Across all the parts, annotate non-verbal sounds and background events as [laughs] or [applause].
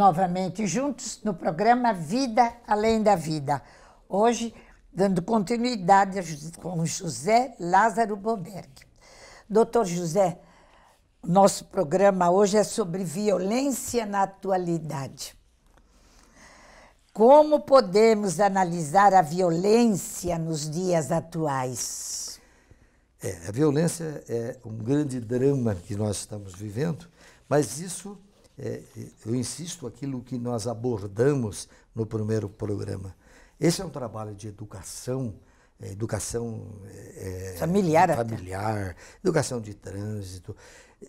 novamente juntos no programa Vida Além da Vida. Hoje, dando continuidade com José Lázaro Boberg. Doutor José, nosso programa hoje é sobre violência na atualidade. Como podemos analisar a violência nos dias atuais? É, a violência é um grande drama que nós estamos vivendo, mas isso é, eu insisto aquilo que nós abordamos no primeiro programa. Esse é um trabalho de educação, é, educação é, é familiar, familiar educação de trânsito.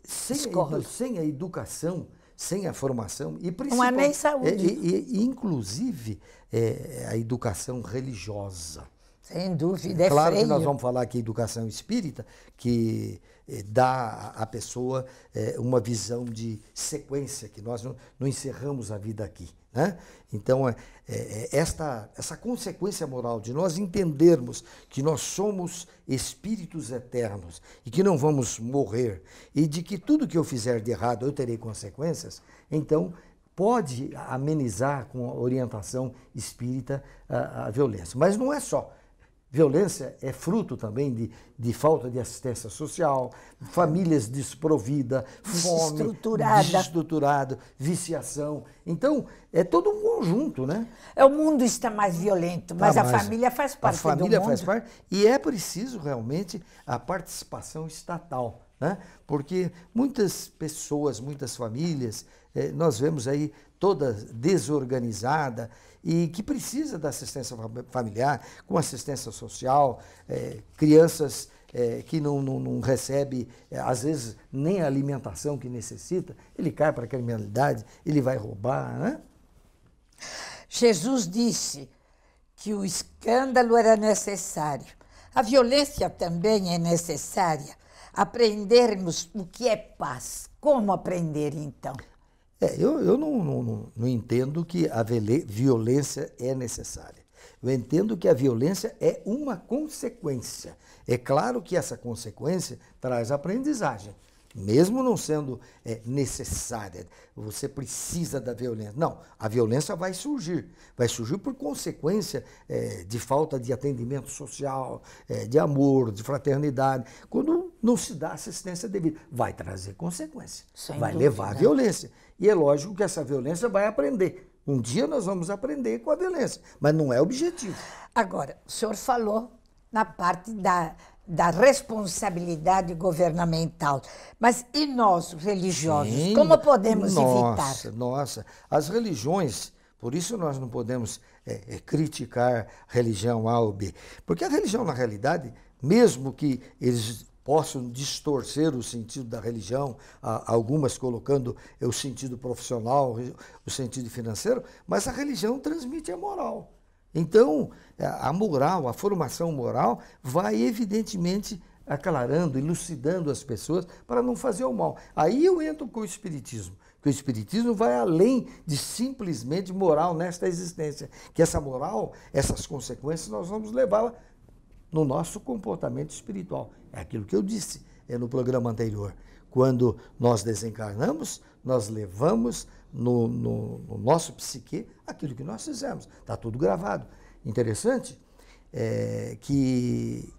Sem a, sem a educação, sem a formação e Não há nem saúde. É, e, e inclusive é, a educação religiosa. Sem dúvida, é Claro freio. que nós vamos falar aqui educação espírita, que eh, dá à pessoa eh, uma visão de sequência, que nós não, não encerramos a vida aqui. Né? Então, é, é, é esta, essa consequência moral de nós entendermos que nós somos espíritos eternos e que não vamos morrer e de que tudo que eu fizer de errado eu terei consequências, então pode amenizar com a orientação espírita a, a violência. Mas não é só. Violência é fruto também de, de falta de assistência social, famílias desprovidas, fome, desestruturada, viciação. Então, é todo um conjunto, né? É, o mundo está mais violento, mas tá a família faz parte do mundo. A família faz parte e é preciso realmente a participação estatal, né? Porque muitas pessoas, muitas famílias, eh, nós vemos aí toda desorganizada, e que precisa da assistência familiar, com assistência social, é, crianças é, que não, não, não recebe, é, às vezes, nem a alimentação que necessita, ele cai para a criminalidade, ele vai roubar, né? Jesus disse que o escândalo era necessário. A violência também é necessária. Aprendermos o que é paz. Como aprender, então? É, eu, eu não, não, não entendo que a violência é necessária. Eu entendo que a violência é uma consequência. É claro que essa consequência traz aprendizagem, mesmo não sendo é, necessária. Você precisa da violência. Não, a violência vai surgir. Vai surgir por consequência é, de falta de atendimento social, é, de amor, de fraternidade. Quando não se dá assistência devida. Vai trazer consequência, Sem vai dúvida. levar à violência. E é lógico que essa violência vai aprender. Um dia nós vamos aprender com a violência, mas não é objetivo. Agora, o senhor falou na parte da, da responsabilidade governamental. Mas e nós, religiosos, Sim, como podemos nossa, evitar? Nossa, as religiões, por isso nós não podemos é, é, criticar religião A ou B, porque a religião, na realidade, mesmo que eles possam distorcer o sentido da religião, algumas colocando o sentido profissional, o sentido financeiro, mas a religião transmite a moral. Então, a moral, a formação moral, vai evidentemente aclarando, elucidando as pessoas para não fazer o mal. Aí eu entro com o Espiritismo, que o Espiritismo vai além de simplesmente moral nesta existência, que essa moral, essas consequências, nós vamos levá-la no nosso comportamento espiritual. É aquilo que eu disse é no programa anterior. Quando nós desencarnamos, nós levamos no, no, no nosso psique aquilo que nós fizemos. Está tudo gravado. Interessante é, que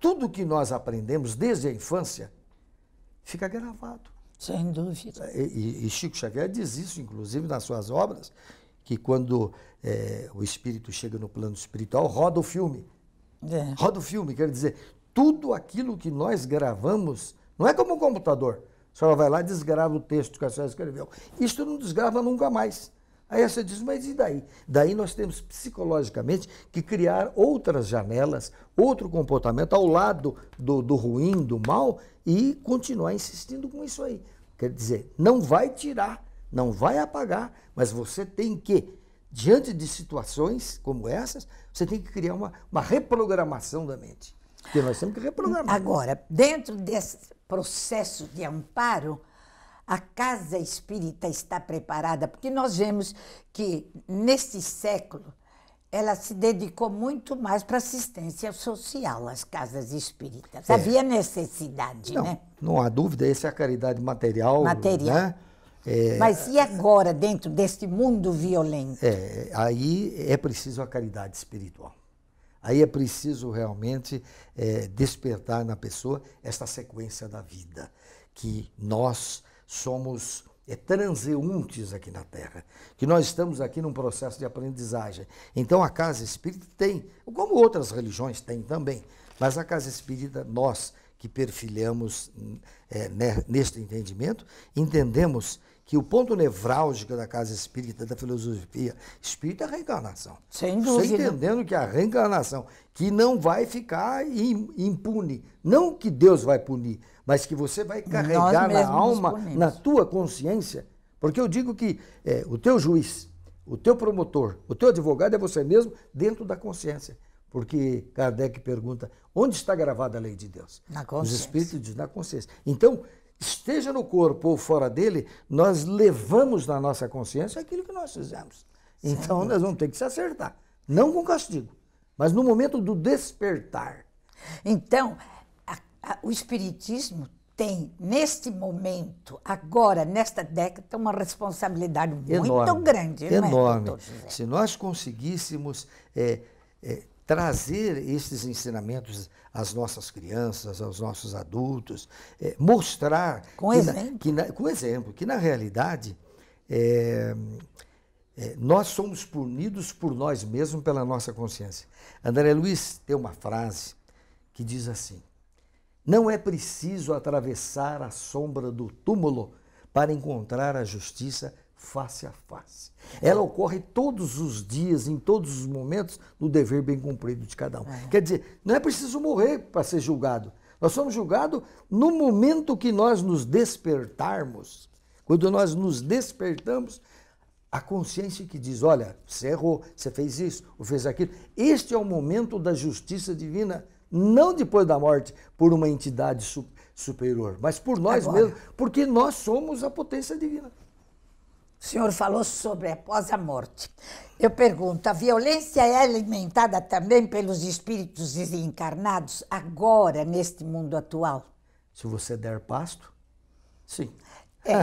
tudo que nós aprendemos desde a infância fica gravado. Sem dúvida. É, e, e, Chico Xavier diz isso, inclusive, nas suas obras, que quando é, o espírito chega no plano espiritual, roda o filme é. Roda o filme, quer dizer, tudo aquilo que nós gravamos, não é como um computador. A senhora vai lá e desgrava o texto que a senhora escreveu. Isto não desgrava nunca mais. Aí você diz, mas e daí? Daí nós temos psicologicamente que criar outras janelas, outro comportamento ao lado do, do ruim, do mal, e continuar insistindo com isso aí. Quer dizer, não vai tirar, não vai apagar, mas você tem que diante de situações como essas, você tem que criar uma, uma reprogramação da mente. Porque nós temos que reprogramar. Agora, dentro desse processo de amparo, a casa espírita está preparada, porque nós vemos que neste século ela se dedicou muito mais para assistência social às casas espíritas. É. Havia necessidade, não, né? Não há dúvida, essa é a caridade material. Material. Né? É, Mas e agora, dentro deste mundo violento? É, aí é preciso a caridade espiritual. Aí é preciso realmente é, despertar na pessoa esta sequência da vida, que nós somos é, transeuntes aqui na Terra, que nós estamos aqui num processo de aprendizagem. Então a casa espírita tem, como outras religiões têm também, mas a casa espírita, nós que perfilhamos é, neste entendimento, entendemos que o ponto nevrálgico da casa espírita, da filosofia espírita, é a reencarnação. Sem dúvida. Você entendendo que a reencarnação, que não vai ficar impune. Não que Deus vai punir, mas que você vai carregar na alma, na tua consciência. Porque eu digo que é, o teu juiz, o teu promotor, o teu advogado é você mesmo dentro da consciência. Porque Kardec pergunta: onde está gravada a lei de Deus? Na consciência. Os espíritos dizem na consciência. Então, esteja no corpo ou fora dele, nós levamos na nossa consciência aquilo que nós fizemos. Então nós vamos ter que se acertar. Não com castigo, mas no momento do despertar. Então, a, a, o Espiritismo tem, neste momento, agora, nesta década, uma responsabilidade muito grande. É, enorme. É, Se nós conseguíssemos é, é, trazer esses ensinamentos às nossas crianças, aos nossos adultos, é, mostrar com que exemplo, na, que na, com exemplo que na realidade é, é, nós somos punidos por nós mesmos pela nossa consciência. André Luiz tem uma frase que diz assim: não é preciso atravessar a sombra do túmulo para encontrar a justiça face a face. Ela ocorre todos os dias, em todos os momentos, no dever bem cumprido de cada um. É. Quer dizer, não é preciso morrer para ser julgado. Nós somos julgados no momento que nós nos despertarmos. Quando nós nos despertamos, a consciência que diz: olha, você errou, você fez isso, ou fez aquilo. Este é o momento da justiça divina, não depois da morte, por uma entidade superior, mas por nós Agora. mesmos, porque nós somos a potência divina. O senhor falou sobre após a morte. Eu pergunto, a violência é alimentada também pelos espíritos desencarnados agora, neste mundo atual? Se você der pasto, sim. É,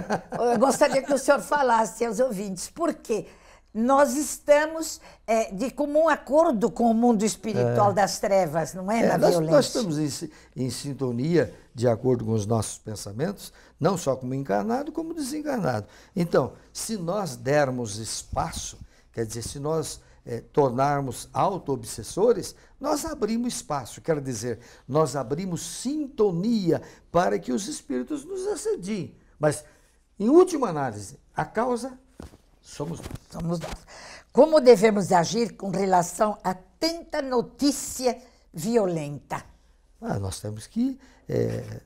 eu gostaria que o senhor falasse aos ouvintes, por quê? nós estamos é, de comum acordo com o mundo espiritual é. das trevas, não é? é nós, nós, estamos em, em, sintonia, de acordo com os nossos pensamentos, não só como encarnado, como desencarnado. Então, se nós dermos espaço, quer dizer, se nós é, tornarmos auto-obsessores, nós abrimos espaço, quer dizer, nós abrimos sintonia para que os espíritos nos assediem. Mas, em última análise, a causa Somos nós. Somos nós. Como devemos agir com relação a tanta notícia violenta? Ah, nós temos que é,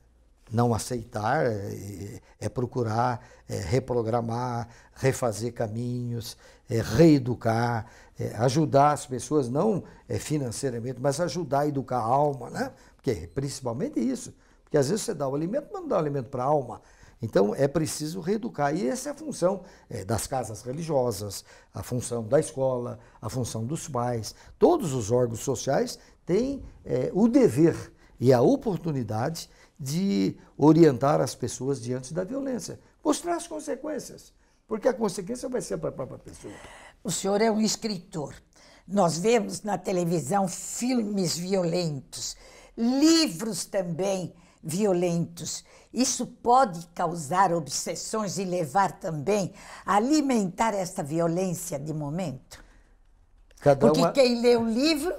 não aceitar, é, é procurar é, reprogramar, refazer caminhos, reeducar, ajudar as pessoas, não financeiramente, mas ajudar a educar a alma, né? Porque principalmente isso. Porque às vezes você dá o alimento, mas não dá o alimento para a alma. Então é preciso reeducar. E essa é a função é, das casas religiosas, a função da escola, a função dos pais. Todos os órgãos sociais têm é, o dever e a oportunidade de orientar as pessoas diante da violência, mostrar as consequências, porque a consequência vai ser para a própria pessoa. O senhor é um escritor. Nós vemos na televisão filmes violentos, livros também violentos. Isso pode causar obsessões e levar também a alimentar essa violência de momento. Cada Porque uma... quem lê o livro,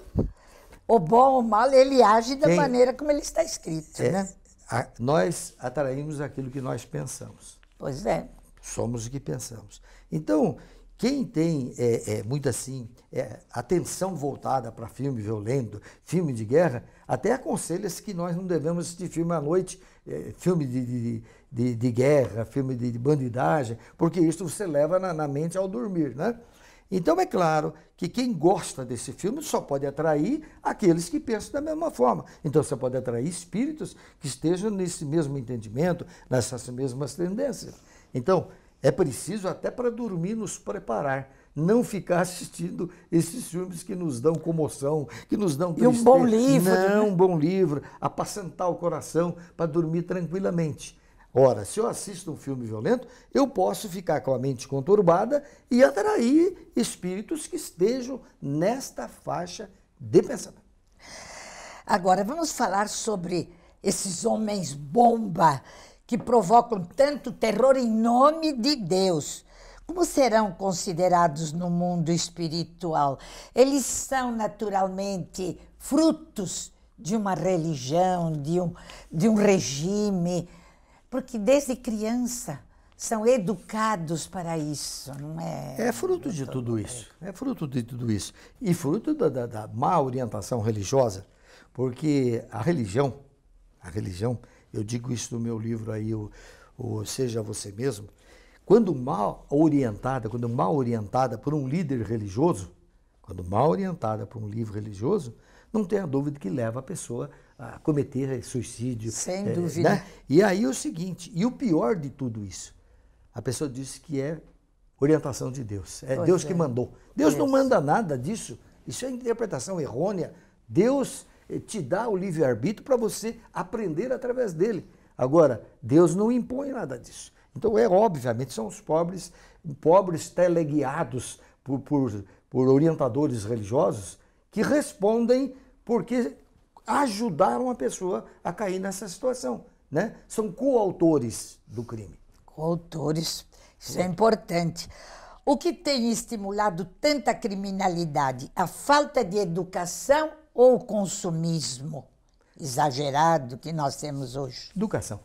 o bom ou o mal, ele age da quem... maneira como ele está escrito. É, né? A, nós atraímos aquilo que nós pensamos. Pois é. Somos o que pensamos. Então, quem tem é, é, muito assim, é, atenção voltada para filme violento, filme de guerra, até aconselha-se que nós não devemos assistir filme à noite, é, filme de, de, de, de, guerra, filme de, bandidagem, porque isso você leva na, na mente ao dormir, né? Então é claro que quem gosta desse filme só pode atrair aqueles que pensam da mesma forma. Então você pode atrair espíritos que estejam nesse mesmo entendimento, nessas mesmas tendências. Então, é preciso até para dormir nos preparar, não ficar assistindo esses filmes que nos dão comoção, que nos dão tristeza. E um bom livro. Né? Não, um bom livro, apacentar o coração para dormir tranquilamente. Ora, se eu assisto um filme violento, eu posso ficar com a mente conturbada e atrair espíritos que estejam nesta faixa de pensamento. Agora vamos falar sobre esses homens bomba que provocam tanto terror em nome de Deus. Como serão considerados no mundo espiritual? Eles são naturalmente frutos de uma religião, de um, de um regime, porque desde criança são educados para isso, não é? É fruto de tudo isso. É fruto de tudo isso. E fruto da, da, da má orientação religiosa, porque a religião, a religião, eu digo isso no meu livro aí, o, o Seja Você Mesmo. Quando mal orientada, quando mal orientada por um líder religioso, quando mal orientada por um livro religioso, não tenha dúvida que leva a pessoa a cometer suicídio. Sem é, dúvida. Né? E aí é o seguinte, e o pior de tudo isso, a pessoa disse que é orientação de Deus, é pois Deus é. que mandou. Deus, Deus não manda nada disso, isso é interpretação errônea. Deus eh, te dá o livre-arbítrio para você aprender através dele. Agora, Deus não impõe nada disso. Então, é obviamente, são os pobres, pobres teleguiados por, por, por orientadores religiosos que respondem porque ajudaram a pessoa a cair nessa situação. Né? São coautores do crime. Coautores, isso é importante. O que tem estimulado tanta criminalidade? A falta de educação ou o consumismo exagerado que nós temos hoje? Educação,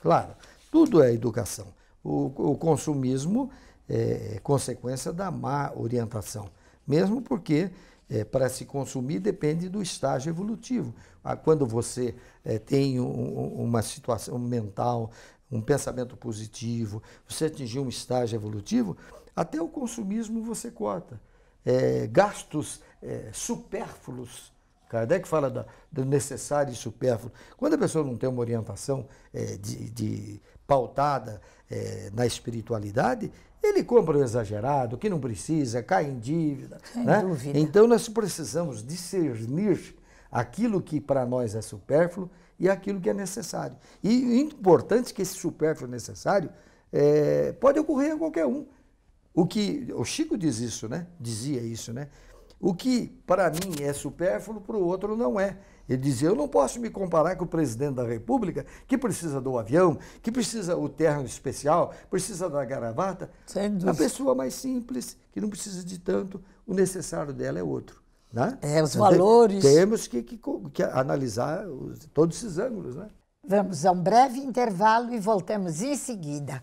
claro. Tudo é educação. O, o consumismo é, é consequência da má orientação, mesmo porque é, para se consumir depende do estágio evolutivo. Ah, quando você é, tem um, uma situação mental, um pensamento positivo, você atingiu um estágio evolutivo, até o consumismo você cota. É, gastos é, supérfluos Kardec fala do necessário e supérfluo. Quando a pessoa não tem uma orientação é, de, de, pautada é, na espiritualidade, ele compra o exagerado, o que não precisa, cai em dívida. Sem né? dúvida. Então nós precisamos discernir aquilo que para nós é supérfluo e aquilo que é necessário. E o importante que esse supérfluo necessário é, pode ocorrer a qualquer um. O que o Chico diz isso, né? Dizia isso, né? O que para mim é supérfluo, para o outro não é. Ele dizia: eu não posso me comparar com o presidente da República, que precisa do avião, que precisa o terno especial, precisa da gravata. A pessoa mais simples, que não precisa de tanto, o necessário dela é outro. Né? É, os então, valores. Temos que, que, que analisar os, todos esses ângulos. Né? Vamos a um breve intervalo e voltamos em seguida.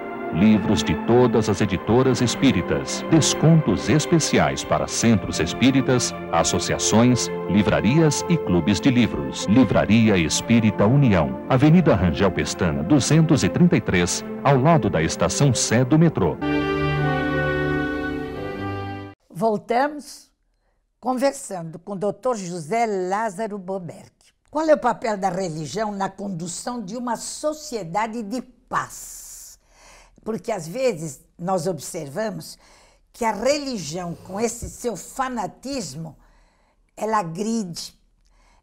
livros de todas as editoras espíritas, descontos especiais para centros espíritas, associações, livrarias e clubes de livros. Livraria Espírita União, Avenida Rangel Pestana, 233, ao lado da estação Sé do metrô. Voltamos conversando com o Dr. José Lázaro Boberg. Qual é o papel da religião na condução de uma sociedade de paz? Porque às vezes nós observamos que a religião, com esse seu fanatismo, ela agride,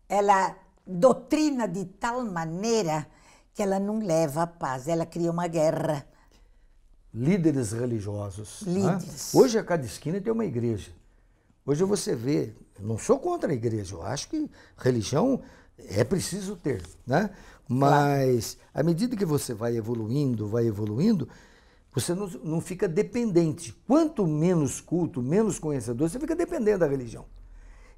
ela doutrina de tal maneira que ela não leva à paz, ela cria uma guerra. Líderes religiosos. Né? Líderes. Né? Hoje a cada esquina tem uma igreja. Hoje você vê, não sou contra a igreja, eu acho que religião é preciso ter, né? Mas claro. à medida que você vai evoluindo, vai evoluindo, você não, não fica dependente. Quanto menos culto, menos conhecedor, você fica dependendo da religião.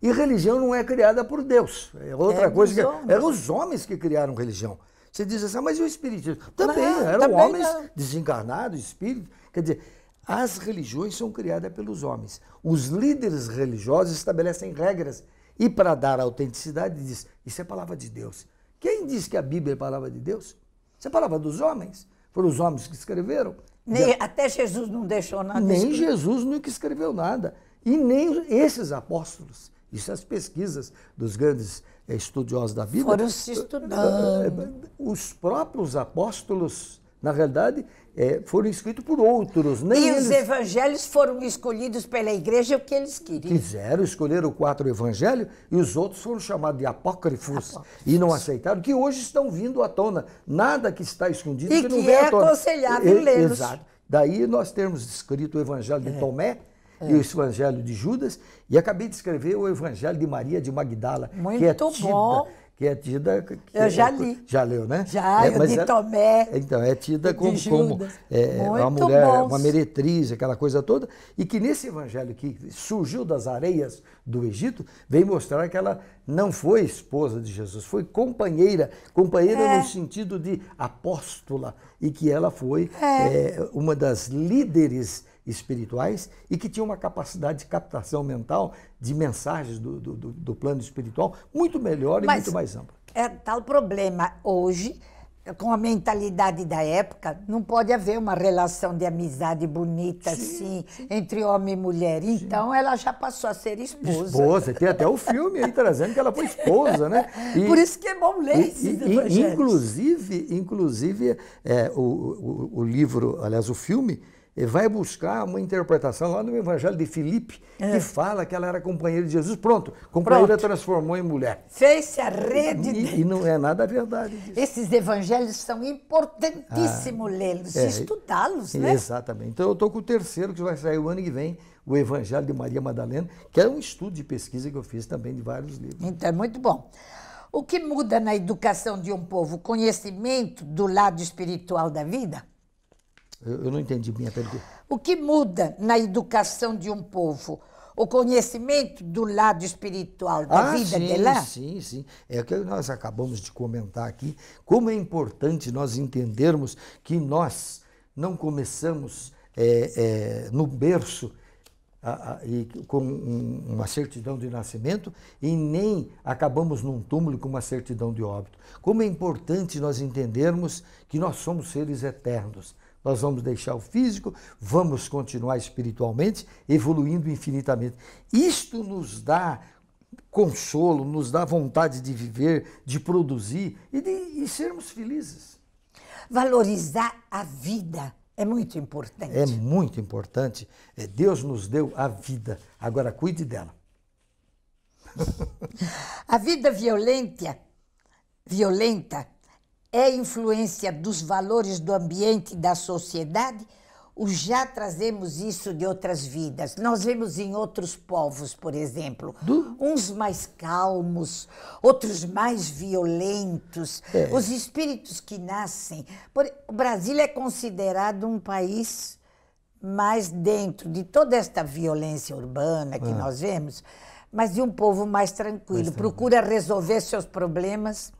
E religião não é criada por Deus. É, é outra é coisa que. Eram os homens que criaram religião. Você diz assim, ah, mas e o espiritismo? Também, não, eram também homens não. desencarnados, espíritos. Quer dizer, as religiões são criadas pelos homens. Os líderes religiosos estabelecem regras. E para dar autenticidade, diz: Isso é palavra de Deus. Quem diz que a Bíblia é palavra de Deus? Isso é palavra dos homens. Foram os homens que escreveram. Nem, até Jesus não deixou nada. Nem escrito. Jesus nunca escreveu nada. E nem esses apóstolos. Isso é as pesquisas dos grandes eh, estudiosos da Bíblia. Foram se eh, estudando. Eh, os próprios apóstolos na realidade, é, foram escritos por outros. Nem e eles... os evangelhos foram escolhidos pela igreja o que eles queriam. Quiseram, escolheram quatro evangelhos e os outros foram chamados de apócrifos, apócrifos. e não aceitaram, que hoje estão vindo à tona. Nada que está escondido e que, que não vem é à tona. aconselhável é lê-los. Exato. Daí nós temos escrito o evangelho de é. Tomé, é. e o Evangelho de Judas, e acabei de escrever o Evangelho de Maria de Magdala, Muito que é tida, bom que é tida. Que eu é, já li. Já leu, né? Já, é, eu mas de é, Tomé. então, é tida como, como é, é, uma mulher, bons. uma meretriz, aquela coisa toda, e que nesse evangelho que surgiu das areias do Egito, vem mostrar que ela não foi esposa de Jesus, foi companheira, companheira é. no sentido de apóstola, e que ela foi uma das líderes espirituais e que tinha uma capacidade de captação mental de mensagens do, do, do plano espiritual muito melhor e Mas muito mais ampla. É tal problema hoje, com a mentalidade da época, não pode haver uma relação de amizade bonita sim, assim entre homem e mulher. Então sim. ela já passou a ser esposa. Esposa, tem até o filme aí trazendo que ela foi esposa, né? E, Por isso que é bom ler e, esses e, Inclusive, inclusive é, o, o, o livro, aliás, o filme ele vai buscar uma interpretação lá no Evangelho de Filipe, é. que fala que ela era companheira de Jesus. Pronto, companheira Pronto. transformou em mulher. Fez-se a rede. E, e, não é nada verdade disso. Esses evangelhos são importantíssimos ah, lê-los, é, estudá-los, né? Exatamente. Então eu estou com o terceiro que vai sair o ano que vem, o Evangelho de Maria Madalena, que é um estudo de pesquisa que eu fiz também de vários livros. Então é muito bom. O que muda na educação de um povo? conhecimento do lado espiritual da vida? Eu não entendi minha pergunta. O que muda na educação de um povo? O conhecimento do lado espiritual da ah, vida sim, de lá? Sim, sim. É o que nós acabamos de comentar aqui. Como é importante nós entendermos que nós não começamos é, é, no berço a, a, e com um, uma certidão de nascimento e nem acabamos num túmulo com uma certidão de óbito. Como é importante nós entendermos que nós somos seres eternos. Nós vamos deixar o físico, vamos continuar espiritualmente, evoluindo infinitamente. Isto nos dá consolo, nos dá vontade de viver, de produzir e de e sermos felizes. Valorizar a vida é muito importante. É muito importante. É, Deus nos deu a vida, agora cuide dela. [laughs] a vida violenta, violenta é influência dos valores do ambiente e da sociedade, ou já trazemos isso de outras vidas? Nós vemos em outros povos, por exemplo, do... uns mais calmos, outros mais violentos. É. Os espíritos que nascem. Por... O Brasil é considerado um país mais dentro de toda esta violência urbana que ah. nós vemos, mas de um povo mais tranquilo. mais tranquilo. Procura resolver seus problemas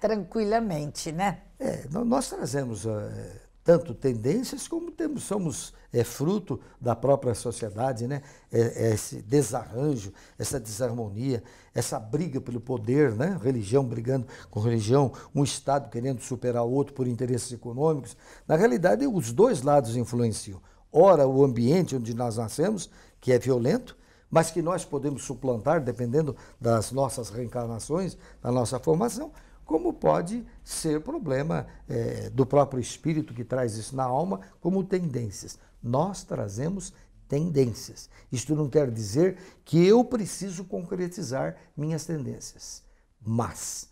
tranquilamente, né? É, nós trazemos é, tanto tendências como temos, somos é, fruto da própria sociedade, né? É, é, esse desarranjo, essa desarmonia, essa briga pelo poder, né? Religião brigando com religião, um Estado querendo superar o outro por interesses econômicos. Na realidade, os dois lados influenciam. Ora, o ambiente onde nós nascemos, que é violento, mas que nós podemos suplantar, dependendo das nossas reencarnações, da nossa formação, como pode ser problema é, do próprio espírito que traz isso na alma, como tendências. Nós trazemos tendências. Isto não quer dizer que eu preciso concretizar minhas tendências, mas.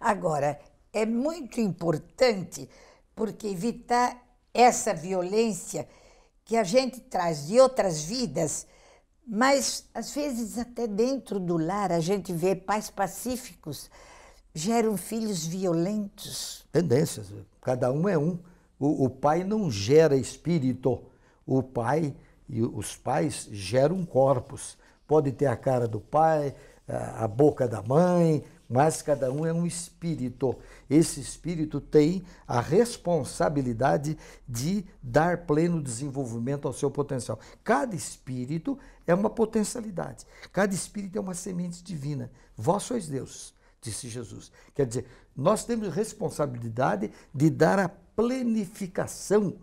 Agora, é muito importante porque evitar essa violência que a gente traz de outras vidas. Mas às vezes, até dentro do lar, a gente vê pais pacíficos geram filhos violentos. Tendências, cada um é um. O, o pai não gera espírito, o pai e os pais geram corpos. Pode ter a cara do pai, a, a boca da mãe, mas cada um é um espírito. Esse espírito tem a responsabilidade de dar pleno desenvolvimento ao seu potencial. Cada espírito é uma potencialidade, cada espírito é uma semente divina. Vós sois Deus disse Jesus. Quer dizer, nós temos responsabilidade de dar a plenificação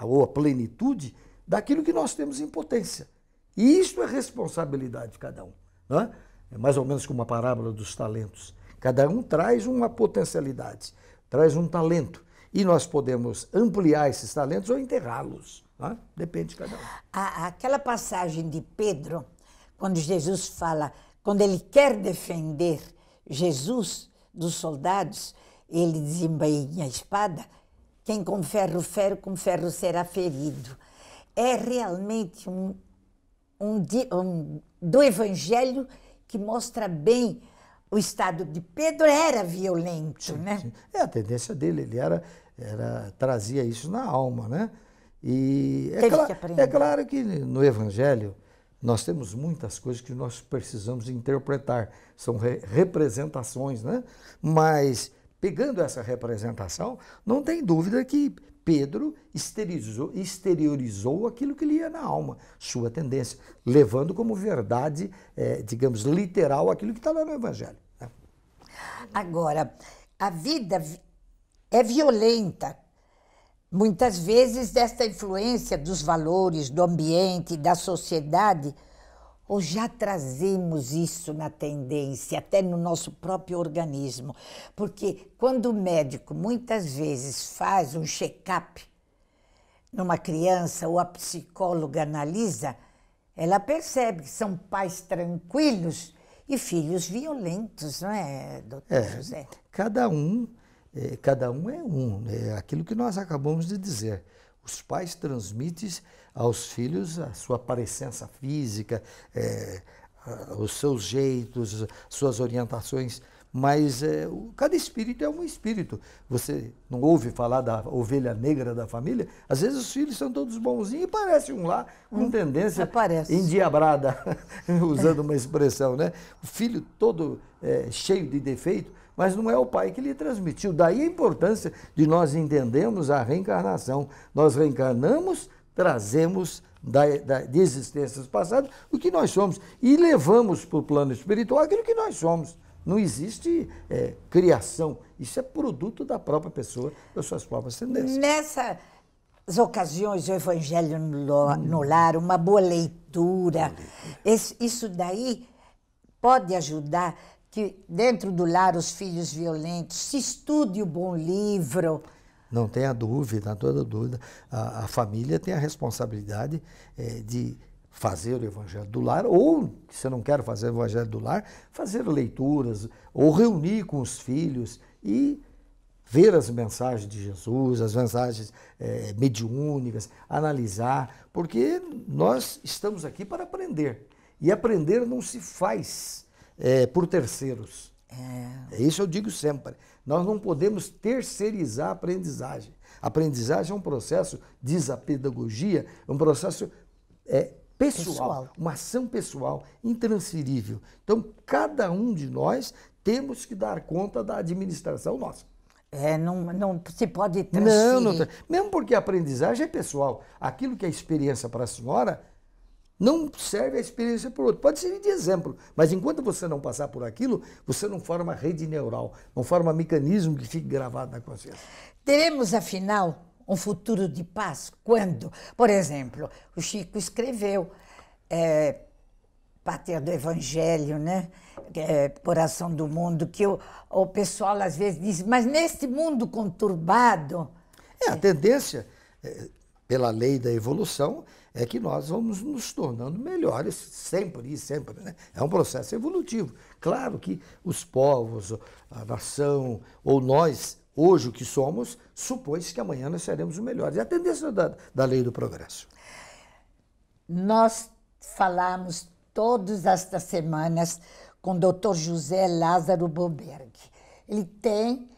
ou a plenitude daquilo que nós temos em potência. E isso é responsabilidade de cada um. Né? É mais ou menos como a parábola dos talentos. Cada um traz uma potencialidade, traz um talento. E nós podemos ampliar esses talentos ou enterrá-los. Né? Depende de cada um. Aquela passagem de Pedro, quando Jesus fala, quando ele quer defender Jesus dos soldados, ele desembainha a espada, quem com ferro ferro, com ferro será ferido. É realmente um, um, um do Evangelho que mostra bem o estado de Pedro era violento, sim, né? Sim. É a tendência dele, ele era, era trazia isso na alma, né? E é, é claro que no Evangelho nós temos muitas coisas que nós precisamos interpretar, são re representações, né? Mas pegando essa representação, não tem dúvida que Pedro exteriorizou, exteriorizou aquilo que lhe ia na alma, sua tendência, levando como verdade, é, digamos, literal aquilo que está lá no Evangelho. Né? Agora, a vida é violenta Muitas vezes, desta influência dos valores, do ambiente, da sociedade, ou já trazemos isso na tendência, até no nosso próprio organismo. Porque quando o médico muitas vezes faz um check-up numa criança ou a psicóloga analisa, ela percebe que são pais tranquilos e filhos violentos, não é, doutor é, José? Cada um é, cada um é um, né? é aquilo que nós acabamos de dizer. Os pais transmitem aos filhos a sua aparência física, é, os seus jeitos, suas orientações, mas é, o, cada espírito é um espírito. Você não ouve falar da ovelha negra da família? Às vezes os filhos são todos bonzinhos e parece um lá com hum, tendência aparece. endiabrada, [laughs] usando uma expressão, né? O filho todo é, cheio de defeito, mas não é o Pai que lhe transmitiu. Daí a importância de nós entendermos a reencarnação. Nós reencarnamos, trazemos da, da, de existências passadas o que nós somos e levamos para o plano espiritual aquilo que nós somos. Não existe é, criação. Isso é produto da própria pessoa, das suas próprias tendências. Nessas ocasiões, o Evangelho no, no hum. lar, uma boa leitura, Esse, isso daí pode ajudar que dentro do lar os filhos violentos se estude o bom livro. Não tenha dúvida, não toda dúvida. A, a, família tem a responsabilidade é, de fazer o evangelho do lar, ou, se não quer fazer o evangelho do lar, fazer leituras, ou reunir com os filhos e ver as mensagens de Jesus, as mensagens é, mediúnicas, analisar, porque nós estamos aqui para aprender. E aprender não se faz é, por terceiros. É. é. Isso eu digo sempre. Nós não podemos terceirizar a aprendizagem. A aprendizagem é um processo, diz a pedagogia, é um processo é, pessoal, pessoal, uma ação pessoal, intransferível. Então, cada um de nós temos que dar conta da administração nossa. É, não, não se pode transferir. Não, não, mesmo porque a aprendizagem é pessoal. Aquilo que é experiência para a senhora, não serve a experiência por outro. Pode servir de exemplo, mas enquanto você não passar por aquilo, você não forma rede neural, não forma mecanismo que fique gravado na consciência. Teremos, afinal, um futuro de paz quando, por exemplo, o Chico escreveu é, Pater do Evangelho, né? É, coração do mundo, que o, o pessoal às vezes diz, mas neste mundo conturbado. É, a tendência. É, pela lei da evolução, é que nós vamos nos tornando melhores sempre e sempre. Né? É um processo evolutivo. Claro que os povos, a nação, ou nós, hoje o que somos, supõe-se que amanhã nós seremos os melhores. É a tendência da, da lei do progresso. Nós falamos todas estas semanas com o Dr. José Lázaro Boberg. Ele tem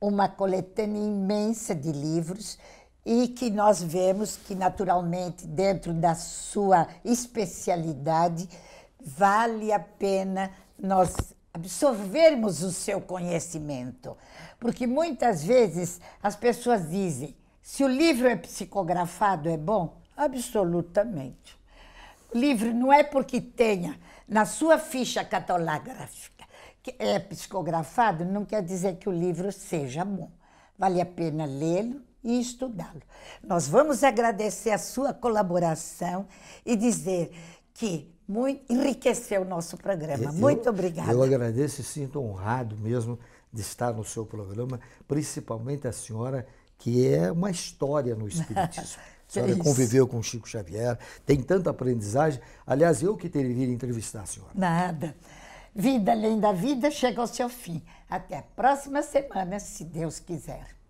uma coletânea imensa de livros e que nós vemos que, naturalmente, dentro da sua especialidade, vale a pena nós absorvermos o seu conhecimento. Porque muitas vezes as pessoas dizem: se o livro é psicografado, é bom? Absolutamente. O livro não é porque tenha na sua ficha catalográfica que é psicografado, não quer dizer que o livro seja bom. Vale a pena lê-lo, e estudá-lo. Nós vamos agradecer a sua colaboração e dizer que muito, enriqueceu o nosso programa. Eu, muito obrigada. Eu agradeço e sinto honrado mesmo de estar no seu programa, principalmente a senhora, que é uma história no Espiritismo. [laughs] A senhora é conviveu com Chico Xavier, tem tanta aprendizagem. Aliás, eu que teria entrevistar a senhora. Nada. Vida além da vida chega ao seu fim. Até a próxima semana, se Deus quiser.